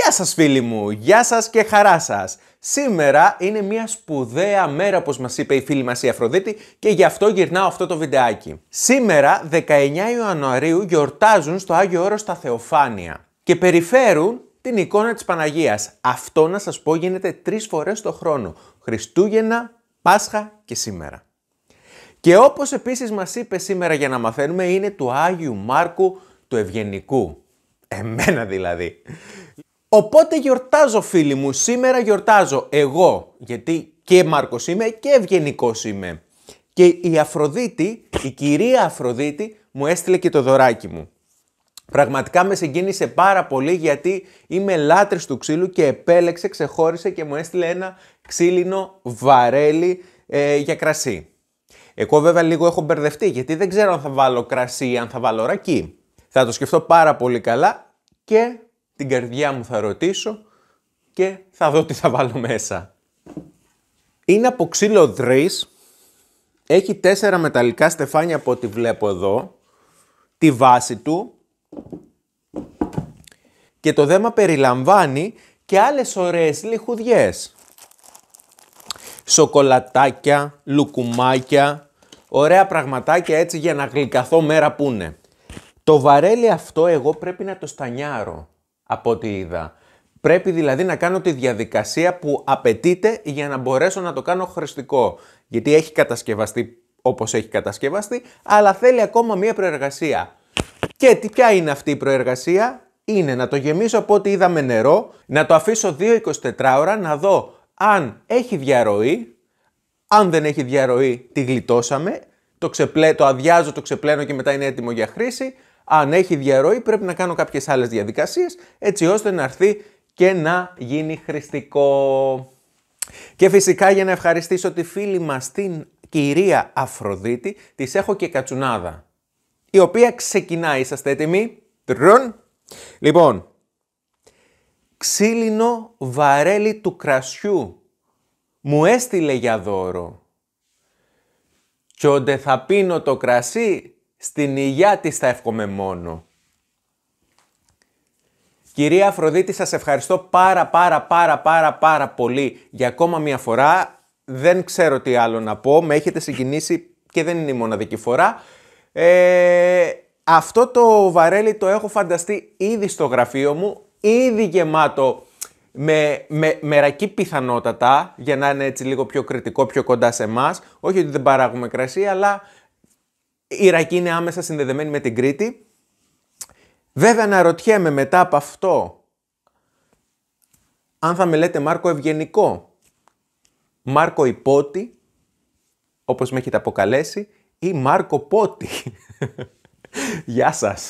Γεια σας φίλοι μου, γεια σας και χαρά σας. Σήμερα είναι μια σπουδαία μέρα όπως μας είπε η φίλη μας η Αφροδίτη και γι' αυτό γυρνάω αυτό το βιντεάκι. Σήμερα 19 Ιανουαρίου γιορτάζουν στο Άγιο Όρος τα Θεοφάνεια και περιφέρουν την εικόνα της Παναγίας. Αυτό να σας πω γίνεται τρεις φορές το χρόνο. Χριστούγεννα, Πάσχα και σήμερα. Και όπως επίσης μας είπε σήμερα για να μαθαίνουμε είναι του Άγιου Μάρκου του Ευγενικού. Εμένα δηλαδή. Οπότε γιορτάζω φίλοι μου, σήμερα γιορτάζω εγώ, γιατί και Μάρκος είμαι και ευγενικός είμαι. Και η Αφροδίτη, η κυρία Αφροδίτη, μου έστειλε και το δωράκι μου. Πραγματικά με συγκίνησε πάρα πολύ γιατί είμαι λάτρης του ξύλου και επέλεξε, ξεχώρισε και μου έστειλε ένα ξύλινο βαρέλι ε, για κρασί. Εγώ βέβαια λίγο έχω μπερδευτεί γιατί δεν ξέρω αν θα βάλω κρασί ή αν θα βάλω ρακί. Θα το σκεφτώ πάρα πολύ καλά και την καρδιά μου θα ρωτήσω και θα δω τι θα βάλω μέσα. Είναι από ξύλο δρύς. Έχει τέσσερα μεταλλικά στεφάνια από ό,τι βλέπω εδώ. Τη βάση του. Και το δέμα περιλαμβάνει και άλλες ωραίες λιχουδιές. Σοκολατάκια, λουκουμάκια, ωραία πραγματάκια έτσι για να γλυκαθώ μέρα που είναι. Το βαρέλι αυτό εγώ πρέπει να το στανιάρω από ό,τι είδα. Πρέπει δηλαδή να κάνω τη διαδικασία που απαιτείται για να μπορέσω να το κάνω χρηστικό. Γιατί έχει κατασκευαστεί όπως έχει κατασκευαστεί, αλλά θέλει ακόμα μία προεργασία. Και τι, ποια είναι αυτή η προεργασία? Είναι να το γεμίσω από ό,τι είδα με νερό, να το αφήσω 2-24 ώρα, να δω αν έχει διαρροή, αν δεν έχει διαρροή τη γλιτώσαμε, το, ξεπλέ, το αδειάζω, το ξεπλένω και μετά είναι έτοιμο για χρήση, αν έχει διαρροή πρέπει να κάνω κάποιες άλλες διαδικασίες έτσι ώστε να έρθει και να γίνει χρηστικό. Και φυσικά για να ευχαριστήσω τη φίλη μας την κυρία Αφροδίτη, της έχω και κατσουνάδα, η οποία ξεκινάει, είσαστε έτοιμοι, Τρουν. Λοιπόν, ξύλινο βαρέλι του κρασιού μου έστειλε για δώρο. Κι όντε θα πίνω το κρασί, στην υγειά της θα εύχομαι μόνο. Κυρία Αφροδίτη, σας ευχαριστώ πάρα πάρα πάρα πάρα πάρα πολύ για ακόμα μια φορά. Δεν ξέρω τι άλλο να πω, με έχετε συγκινήσει και δεν είναι η μοναδική φορά. Ε, αυτό το βαρέλι το έχω φανταστεί ήδη στο γραφείο μου, ήδη γεμάτο με, μερακή πιθανότατα, για να είναι έτσι λίγο πιο κριτικό, πιο κοντά σε εμάς. Όχι ότι δεν παράγουμε κρασί, αλλά η Ιρακή είναι άμεσα συνδεδεμένη με την Κρήτη. Βέβαια να ρωτιέμαι μετά από αυτό, αν θα με λέτε Μάρκο Ευγενικό, Μάρκο Υπότι, όπως με έχετε αποκαλέσει, ή Μάρκο Πότη. Γεια σας.